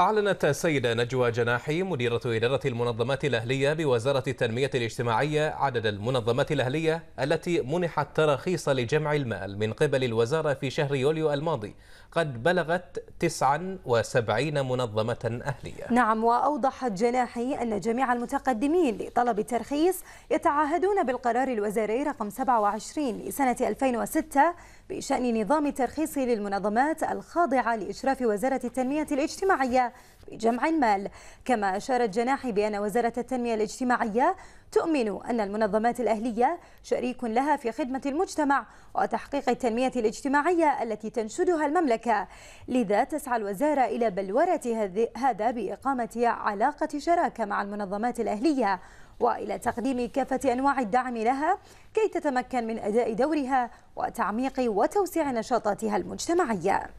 أعلنت السيدة نجوى جناحي مديرة إدارة المنظمات الأهلية بوزارة التنمية الاجتماعية عدد المنظمات الأهلية التي منحت تراخيص لجمع المال من قبل الوزارة في شهر يوليو الماضي قد بلغت 79 منظمة أهلية نعم وأوضحت جناحي أن جميع المتقدمين لطلب الترخيص يتعهدون بالقرار الوزاري رقم 27 لسنة 2006 بشأن نظام الترخيص للمنظمات الخاضعة لإشراف وزارة التنمية الاجتماعية جمع المال كما أشارت جناحي بأن وزارة التنمية الاجتماعية تؤمن أن المنظمات الأهلية شريك لها في خدمة المجتمع وتحقيق التنمية الاجتماعية التي تنشدها المملكة لذا تسعى الوزارة إلى بلورة هذا بإقامة علاقة شراكة مع المنظمات الأهلية وإلى تقديم كافة أنواع الدعم لها كي تتمكن من أداء دورها وتعميق وتوسيع نشاطاتها المجتمعية